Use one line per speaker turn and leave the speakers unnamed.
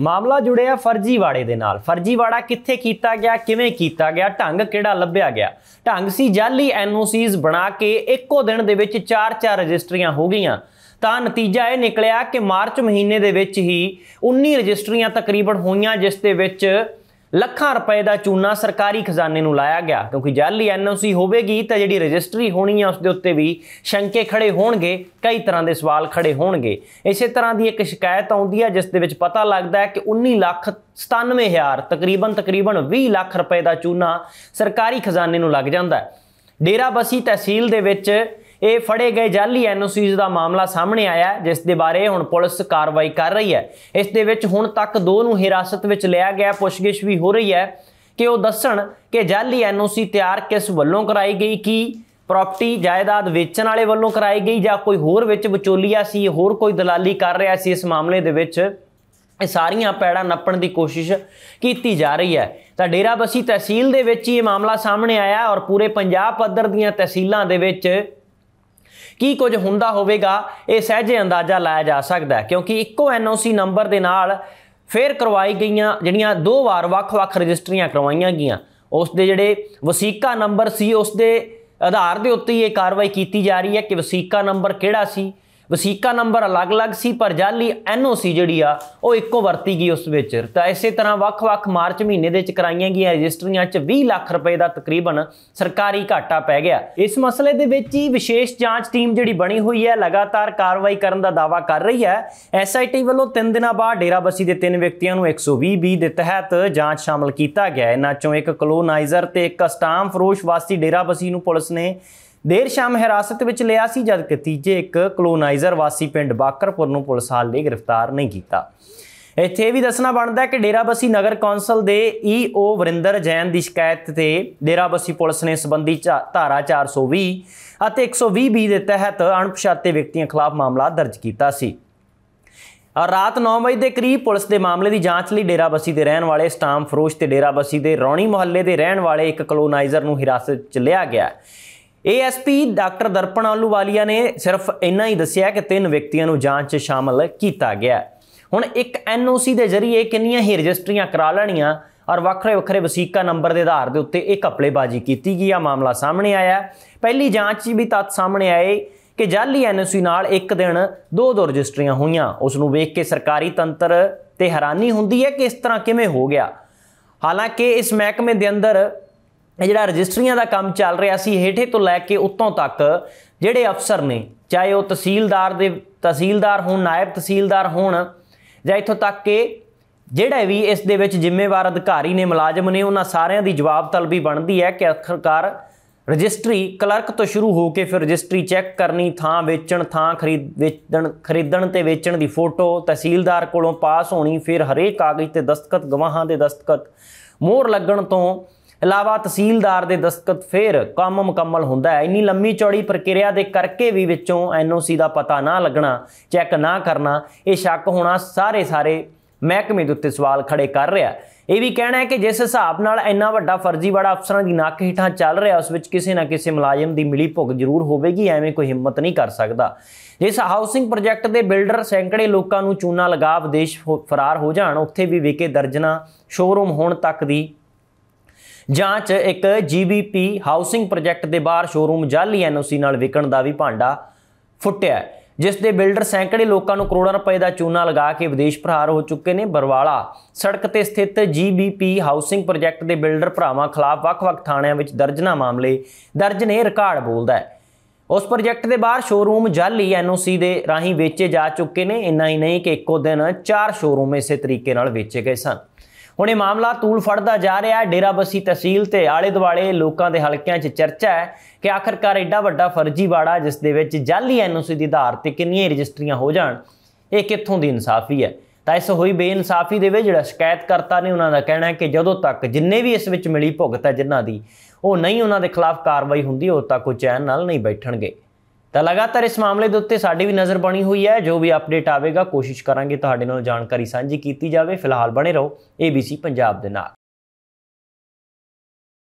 ਮਾਮਲਾ ਜੁੜਿਆ ਫਰਜੀਵਾੜੇ ਦੇ ਨਾਲ ਫਰਜੀਵਾੜਾ ਕਿੱਥੇ ਕੀਤਾ ਗਿਆ ਕਿਵੇਂ ਕੀਤਾ ਗਿਆ ਢੰਗ ਕਿਹੜਾ ਲੱਭਿਆ ਗਿਆ ਢੰਗ ਸੀ ਜਾਲੀ ਐਨਓਸੀਜ਼ ਬਣਾ ਕੇ ਇੱਕੋ ਦਿਨ ਦੇ ਵਿੱਚ ਚਾਰ ਚਾਰ ਰਜਿਸਟਰੀਆਂ ਹੋ ਗਈਆਂ ਤਾਂ ਨਤੀਜਾ ਇਹ ਨਿਕਲਿਆ ਕਿ ਮਾਰਚ ਮਹੀਨੇ ਦੇ ਵਿੱਚ ਹੀ 19 ਰਜਿਸਟਰੀਆਂ ਤਕਰੀਬਨ ਹੋਈਆਂ ਜਿਸ ਦੇ ਵਿੱਚ ਲੱਖਾਂ ਰੁਪਏ ਦਾ ਚੂਨਾ ਸਰਕਾਰੀ ਖਜ਼ਾਨੇ ਨੂੰ ਲਾਇਆ ਗਿਆ ਕਿਉਂਕਿ ਹੀ ਐਨਓਸੀ ਹੋਵੇਗੀ ਤਾਂ ਜਿਹੜੀ ਰਜਿਸਟਰੀ ਹੋਣੀ ਆ ਉਸ ਦੇ ਉੱਤੇ ਵੀ ਸ਼ੰਕੇ ਖੜੇ ਹੋਣਗੇ ਕਈ ਤਰ੍ਹਾਂ ਦੇ ਸਵਾਲ ਖੜੇ ਹੋਣਗੇ ਇਸੇ ਤਰ੍ਹਾਂ ਦੀ ਇੱਕ ਸ਼ਿਕਾਇਤ ਆਉਂਦੀ ਆ ਜਿਸ ਦੇ ਵਿੱਚ ਪਤਾ ਲੱਗਦਾ ਹੈ ਕਿ 19 ਲੱਖ 97000 ਤਕਰੀਬਨ ਤਕਰੀਬਨ 20 ਲੱਖ ਰੁਪਏ ਦਾ ਚੂਨਾ ਸਰਕਾਰੀ ਖਜ਼ਾਨੇ ਨੂੰ ਲੱਗ ਜਾਂਦਾ ਹੈ ਡੇਰਾਬਸੀ ਤਹਿਸੀਲ ਦੇ ਵਿੱਚ ਇਹ ਫੜੇ ਗਏ ਜਾਲੀ ਐਨਓਸੀਜ਼ ਦਾ ਮਾਮਲਾ ਸਾਹਮਣੇ ਆਇਆ ਜਿਸ ਦੇ ਬਾਰੇ ਹੁਣ ਪੁਲਿਸ ਕਾਰਵਾਈ ਕਰ ਰਹੀ ਹੈ ਇਸ ਦੇ ਵਿੱਚ ਹੁਣ ਤੱਕ ਦੋ ਨੂੰ ਹਿਰਾਸਤ ਵਿੱਚ ਲਿਆ ਗਿਆ ਪੁੱਛਗਿਛ ਵੀ ਹੋ ਰਹੀ ਹੈ ਕਿ ਉਹ ਦੱਸਣ ਕਿ ਜਾਲੀ ਐਨਓਸੀ ਤਿਆਰ ਕਿਸ ਵੱਲੋਂ ਕਰਾਈ ਗਈ ਕੀ ਪ੍ਰਾਪਰਟੀ ਜਾਇਦਾਦ ਵੇਚਣ ਵਾਲੇ ਵੱਲੋਂ ਕਰਾਈ ਗਈ ਜਾਂ ਕੋਈ ਹੋਰ ਵਿੱਚ ਵਿਚੋਲੀਆ ਸੀ ਹੋਰ ਕੋਈ ਦਲਾਲੀ ਕਰ ਰਿਹਾ ਸੀ ਇਸ ਮਾਮਲੇ ਦੇ ਵਿੱਚ ਇਹ ਸਾਰੀਆਂ ਪੈੜਾਂ ਨੱਪਣ ਦੀ ਕੋਸ਼ਿਸ਼ ਕੀਤੀ ਜਾ ਰਹੀ ਹੈ ਤਾਂ ਡੇਰਾਬਸੀ ਤਹਿਸੀਲ ਦੇ ਵਿੱਚ ਇਹ ਮਾਮਲਾ ਸਾਹਮਣੇ ਆਇਆ ਔਰ ਪੂਰੇ ਪੰਜਾਬ ਪੱਧਰ ਦੀਆਂ ਤਹਿਸੀਲਾਂ ਦੇ ਵਿੱਚ ਕੀ ਕੁਝ ਹੁੰਦਾ ਹੋਵੇਗਾ ਇਹ ਸਹਿਜੇ ਅੰਦਾਜ਼ਾ ਲਾਇਆ ਜਾ ਸਕਦਾ ਹੈ ਕਿਉਂਕਿ ਇੱਕੋ ਐਨਓਸੀ ਨੰਬਰ ਦੇ ਨਾਲ ਫੇਰ ਕਰਵਾਈ ਗਈਆਂ ਜਿਹੜੀਆਂ ਦੋ ਵਾਰ ਵੱਖ-ਵੱਖ ਰਜਿਸਟਰੀਆਂ ਕਰਵਾਈਆਂ ਗਈਆਂ ਉਸ ਦੇ ਜਿਹੜੇ ਵਸੀਕਾ ਨੰਬਰ ਸੀ ਉਸ ਦੇ ਆਧਾਰ ਦੇ ਉੱਤੇ ਇਹ ਕਾਰਵਾਈ ਕੀਤੀ ਜਾ ਰਹੀ ਹੈ ਕਿ ਵਸੀਕਾ ਨੰਬਰ ਕਿਹੜਾ ਸੀ ਵਸੀਕਾ ਨੰਬਰ ਅਲੱਗ-ਅਲੱਗ ਸੀ ਪਰ ਜਾਲੀ ਐਨਓਸੀ ਜਿਹੜੀ ਆ ਉਹ ਇੱਕੋ ਵਰਤੀ ਗਈ ਉਸ ਵਿੱਚ ਤਾਂ ਇਸੇ ਤਰ੍ਹਾਂ ਵੱਖ-ਵੱਖ ਮਾਰਚ ਮਹੀਨੇ ਦੇ ਵਿੱਚ ਕਰਾਈਆਂ ਗਈਆਂ ਰਜਿਸਟਰੀਆਂ 'ਚ 20 ਲੱਖ ਰੁਪਏ ਦਾ ਤਕਰੀਬਨ ਸਰਕਾਰੀ ਘਾਟਾ ਪੈ ਗਿਆ ਇਸ ਮਸਲੇ ਦੇ ਵਿੱਚ ਹੀ ਵਿਸ਼ੇਸ਼ ਜਾਂਚ ਟੀਮ ਜਿਹੜੀ ਬਣੀ ਹੋਈ ਹੈ ਲਗਾਤਾਰ ਕਾਰਵਾਈ ਕਰਨ ਦਾ ਦਾਵਾ ਕਰ ਰਹੀ ਹੈ ਐਸਆਈਟੀ ਵੱਲੋਂ 3 ਦਿਨਾਂ ਬਾਅਦ ਡੇਰਾਬੱਸੀ ਦੇ ਤਿੰਨ ਵਿਅਕਤੀਆਂ ਨੂੰ 120 ਬੀ ਦੇ ਤਹਿਤ ਜਾਂਚ ਸ਼ਾਮਲ ਕੀਤਾ ਗਿਆ ਇਹਨਾਂ ਚੋਂ ਇੱਕ ਕਲੋਨਾਈਜ਼ਰ ਤੇ ਇੱਕ ਸਟਾਮ ਫਰੋਸ਼ ਵਾਸੀ ਡੇਰਾਬੱਸੀ ਨੂੰ ਪੁਲਿਸ ਨੇ ਦੇਰ ਸ਼ਾਮ ਹਿਰਾਸਤ ਵਿੱਚ ਲਿਆ ਸੀ ਜਦ ਕਿ ਤੀਜੇ ਇੱਕ ਕਲੋਨਾਈਜ਼ਰ ਵਾਸੀ ਪਿੰਡ ਬਾਕਰਪੁਰ ਨੂੰ ਪੁਲਿਸ ਹਾਲ ਲਈ ਗ੍ਰਿਫਤਾਰ ਨਹੀਂ ਕੀਤਾ ਇੱਥੇ ਵੀ ਦੱਸਣਾ ਬਣਦਾ ਕਿ ਡੇਰਾਬਸੀ ਨਗਰ ਕੌਂਸਲ ਦੇ ਈਓ ਵਰਿੰਦਰ ਜੈਨ ਦੀ ਸ਼ਿਕਾਇਤ ਤੇ ਡੇਰਾਬਸੀ ਪੁਲਿਸ ਨੇ ਸਬੰਧੀ ਧਾਰਾ 420 ਅਤੇ 120 ਬੀ ਦੇ ਤਹਿਤ ਅਣਪਛਾਤੇ ਵਿਅਕਤੀਆਂ ਖਿਲਾਫ ਮਾਮਲਾ ਦਰਜ ਕੀਤਾ ਸੀ ਰਾਤ 9 ਵਜੇ ਦੇ ਕਰੀਬ ਪੁਲਿਸ ਦੇ ਮਾਮਲੇ ਦੀ ਜਾਂਚ ਲਈ ਡੇਰਾਬਸੀ ਦੇ ਰਹਿਣ ਵਾਲੇ ਸਟਾਮ ਫਰੋਸ਼ ਤੇ ਡੇਰਾਬਸੀ ਦੇ ਰੌਣੀ ਮੁਹੱਲੇ ਦੇ ਰਹਿਣ ਵਾਲੇ ਇੱਕ ਕਲੋਨਾਈਜ਼ਰ ਨੂੰ ਹਿਰਾਸਤ 'ਚ ਲਿਆ ਗਿਆ ਏਐਸਪੀ ਡਾਕਟਰ ਦਰਪਣ ਆਲੂਵਾਲੀਆ ਨੇ ਸਿਰਫ ਇੰਨਾ ਹੀ ਦੱਸਿਆ ਕਿ ਤਿੰਨ ਵਿਅਕਤੀਆਂ ਨੂੰ ਜਾਂਚ 'ਚ ਸ਼ਾਮਲ ਕੀਤਾ ਗਿਆ ਹੁਣ ਇੱਕ ਐਨਓਸੀ ਦੇ ਜ਼ਰੀਏ ਕਿੰਨੀਆਂ ਹੀ ਰਜਿਸਟਰੀਆਂ ਕਰਾ ਲੈਣੀਆਂ ਔਰ ਵੱਖਰੇ ਵੱਖਰੇ ਵਸੀਕਾ ਨੰਬਰ ਦੇ ਆਧਾਰ ਦੇ ਉੱਤੇ ਇਹ ਕਪਲੇਬਾਜੀ ਕੀਤੀ ਗਈ ਆ ਮਾਮਲਾ ਸਾਹਮਣੇ ਆਇਆ ਪਹਿਲੀ ਜਾਂਚ 'ਚ ਵੀ ਤੱਤ ਸਾਹਮਣੇ ਆਏ ਕਿ ਜਾਲੀ ਐਨਓਸੀ ਨਾਲ ਇੱਕ ਦਿਨ ਦੋ ਦੋ ਰਜਿਸਟਰੀਆਂ ਹੋਈਆਂ ਉਸ ਨੂੰ ਵੇਖ ਕੇ ਸਰਕਾਰੀ ਤੰਤਰ ਤੇ ਹੈਰਾਨੀ ਹੁੰਦੀ ਹੈ ਕਿ ਇਸ ਤਰ੍ਹਾਂ ਕਿਵੇਂ ਹੋ ਗਿਆ ਹਾਲਾਂਕਿ ਇਸ ਮਹਿਕਮੇ ਦੇ ਅੰਦਰ ਇਹ ਜਿਹੜਾ ਰਜਿਸਟਰੀਆਂ ਦਾ ਕੰਮ ਚੱਲ ਰਿਹਾ ਸੀ ਹੇਠੇ ਤੋਂ ਲੈ ਕੇ ਉੱਤੋਂ ਤੱਕ ਜਿਹੜੇ ਅਫਸਰ ਨੇ ਚਾਹੇ ਉਹ ਤਹਿਸੀਲਦਾਰ ਦੇ ਤਹਿਸੀਲਦਾਰ ਹੋਣ ਨਾਇਬ ਤਹਿਸੀਲਦਾਰ ਹੋਣ ਜਾਂ ਇੱਥੋਂ ਤੱਕ ਕਿ ਜਿਹੜਾ ਵੀ ਇਸ ਦੇ ਵਿੱਚ ਜ਼ਿੰਮੇਵਾਰ ਅਧਿਕਾਰੀ ਨੇ ਮੁਲਾਜ਼ਮ ਨੇ ਉਹਨਾਂ ਸਾਰਿਆਂ ਦੀ ਜਵਾਬ ਤਲਬੀ ਬਣਦੀ ਹੈ ਕਿ ਅਖਰਕਾਰ ਰਜਿਸਟਰੀ ਕਲਰਕ ਤੋਂ ਸ਼ੁਰੂ ਹੋ ਕੇ ਫਿਰ ਰਜਿਸਟਰੀ ਚੈੱਕ ਕਰਨੀ ਥਾਂ ਵੇਚਣ ਥਾਂ ਖਰੀਦ ਵੇਚਣ ਖਰੀਦਣ ਤੇ ਵੇਚਣ ਦੀ ਫੋਟੋ ਤਹਿਸੀਲਦਾਰ ਕੋਲੋਂ ਪਾਸ ਹੋਣੀ ਫਿਰ ਹਰੇਕ ਕਾਗਜ਼ ਤੇ ਦਸਤਖਤ ਗਵਾਹਾਂ ਦੇ ਦਸਤਖਤ ਮੋਹਰ ਲੱਗਣ ਤੋਂ ਇਲਾਵਾ ਤਹਿਸੀਲਦਾਰ ਦੇ ਦਸਤਖਤ ਫੇਰ ਕੰਮ ਮੁਕੰਮਲ ਹੁੰਦਾ ਹੈ ਇੰਨੀ ਲੰਮੀ ਚੌੜੀ ਪ੍ਰਕਿਰਿਆ ਦੇ ਕਰਕੇ ਵੀ ਵਿੱਚੋਂ ਐਨਓਸੀ ਦਾ ਪਤਾ ਨਾ ਲੱਗਣਾ ਚੈੱਕ ਨਾ ਕਰਨਾ ਇਹ ਸ਼ੱਕ ਹੋਣਾ ਸਾਰੇ ਸਾਰੇ ਮਹਿਕਮੇ ਦੇ ਉੱਤੇ ਸਵਾਲ ਖੜੇ ਕਰ ਰਿਹਾ ਇਹ ਵੀ ਕਹਿਣਾ ਹੈ ਕਿ ਜਿਸ ਹਿਸਾਬ ਨਾਲ ਇੰਨਾ ਵੱਡਾ ਫਰਜ਼ੀ ਫਰਜ਼ੀਵਾੜਾ ਅਫਸਰਾਂ ਦੀ ਨੱਕ ਹੀਠਾਂ ਚੱਲ ਰਿਹਾ ਉਸ ਵਿੱਚ ਕਿਸੇ ਨਾ ਕਿਸੇ ਮੁਲਾਜ਼ਮ ਦੀ ਮਿਲੀ ਭੁਗ ਜ਼ਰੂਰ ਹੋਵੇਗੀ ਐਵੇਂ ਕੋਈ ਹਿੰਮਤ ਨਹੀਂ ਕਰ ਸਕਦਾ ਜਿਸ ਹਾਊਸਿੰਗ ਪ੍ਰੋਜੈਕਟ ਦੇ ਬਿਲਡਰ ਸੈਂਕੜੇ ਲੋਕਾਂ ਨੂੰ ਚੂਨਾ ਲਗਾ ਵਿਦੇਸ਼ ਫਰਾਰ ਹੋ ਜਾਣ ਉੱਥੇ ਵੀ ਵਿਕੇ ਦਰਜਨਾ ਸ਼ੋਰੂਮ ਹੋਣ ਤੱਕ ਦੀ ਜਾਂਚ ਇੱਕ ਜੀਬੀਪੀ ਹਾਊਸਿੰਗ ਪ੍ਰੋਜੈਕਟ ਦੇ ਬਾਹਰ ਸ਼ੋਰੂਮ ਜਾਲੀ ਐਨਓਸੀ ਨਾਲ ਵਿਕਣ ਦਾ ਵੀ ਭਾਂਡਾ ਫੁੱਟਿਆ ਜਿਸ ਦੇ ਬਿਲਡਰ ਸੈਂਕੜੇ ਲੋਕਾਂ ਨੂੰ ਕਰੋੜਾਂ ਰੁਪਏ ਦਾ ਚੂਨਾ ਲਗਾ ਕੇ ਵਿਦੇਸ਼ ਪ੍ਰਹਾਰ ਹੋ ਚੁੱਕੇ ਨੇ ਬਰਵਾਲਾ ਸੜਕ ਤੇ ਸਥਿਤ ਜੀਬੀਪੀ ਹਾਊਸਿੰਗ ਪ੍ਰੋਜੈਕਟ ਦੇ ਬਿਲਡਰ ਭਰਾਵਾਂ ਖਿਲਾਫ ਵੱਖ-ਵੱਖ ਥਾਣਿਆਂ ਵਿੱਚ ਦਰਜਨਾ ਮਾਮਲੇ ਦਰਜ ਨੇ ਰਿਕਾਰਡ ਬੋਲਦਾ ਹੈ ਉਸ ਪ੍ਰੋਜੈਕਟ ਦੇ ਬਾਹਰ ਸ਼ੋਰੂਮ ਜਾਲੀ ਐਨਓਸੀ ਦੇ ਰਾਹੀਂ ਵੇਚੇ ਜਾ ਚੁੱਕੇ ਨੇ ਇੰਨਾ ਹੀ ਨਹੀਂ ਕਿ ਇੱਕੋ ਦਿਨ ਚਾਰ ਸ਼ੋਰੂਮ ਇਸੇ ਤਰੀਕੇ ਨਾਲ ਵੇਚੇ ਗਏ ਸਨ ਹੁਣ ਇਹ ਮਾਮਲਾ ਤੂਲ ਫੜਦਾ ਜਾ ਰਿਹਾ ਹੈ ਡੇਰਾਬੱਸੀ ਤਹਿਸੀਲ ਤੇ ਆਲੇ ਦੁਆਲੇ ਲੋਕਾਂ ਦੇ ਹਲਕਿਆਂ 'ਚ ਚਰਚਾ ਹੈ ਕਿ ਆਖਰਕਾਰ ਐਡਾ ਵੱਡਾ ਫਰਜ਼ੀਵਾੜਾ ਜਿਸ ਦੇ ਵਿੱਚ ਜਾਲੀ ਐਨਓਸੀ ਦੀ ਆਧਾਰ ਤੇ ਕਿੰਨੀਆਂ ਰਜਿਸਟਰੀਆਂ ਹੋ ਜਾਣ ਇਹ ਕਿੱਥੋਂ ਦੀ ਇਨਸਾਫੀ ਹੈ ਤਾਂ ਇਸ ਹੋਈ ਬੇਇਨਸਾਫੀ ਦੇ ਵਿੱਚ ਜਿਹੜਾ ਸ਼ਿਕਾਇਤਕਰਤਾ ਨੇ ਉਹਨਾਂ ਦਾ ਕਹਿਣਾ ਹੈ ਕਿ ਜਦੋਂ ਤੱਕ ਜਿੰਨੇ ਵੀ ਇਸ ਵਿੱਚ ਮਿਲੀ ਭੁਗਤ ਹੈ ਜਿਨ੍ਹਾਂ ਦੀ ਉਹ ਨਹੀਂ ਉਹਨਾਂ ਦੇ ਖਿਲਾਫ ਕਾਰਵਾਈ ਹੁੰਦੀ ਉਹ ਤੱਕ ਉਹ ਚੈਨ ਨਾਲ ਨਹੀਂ ਬੈਠਣਗੇ ਤਾਂ ਲਗਾਤਾਰ ਇਸ ਮਾਮਲੇ ਦੇ ਉੱਤੇ ਸਾਡੀ ਵੀ ਨਜ਼ਰ ਬਣੀ ਹੋਈ ਹੈ ਜੋ ਵੀ ਅਪਡੇਟ ਆਵੇਗਾ ਕੋਸ਼ਿਸ਼ ਕਰਾਂਗੇ ਤੁਹਾਡੇ ਨਾਲ ਜਾਣਕਾਰੀ ਸਾਂਝੀ ਕੀਤੀ ਜਾਵੇ ਫਿਲਹਾਲ ਬਣੇ ਰਹੋ ABC ਪੰਜਾਬ ਦੇ ਨਾਲ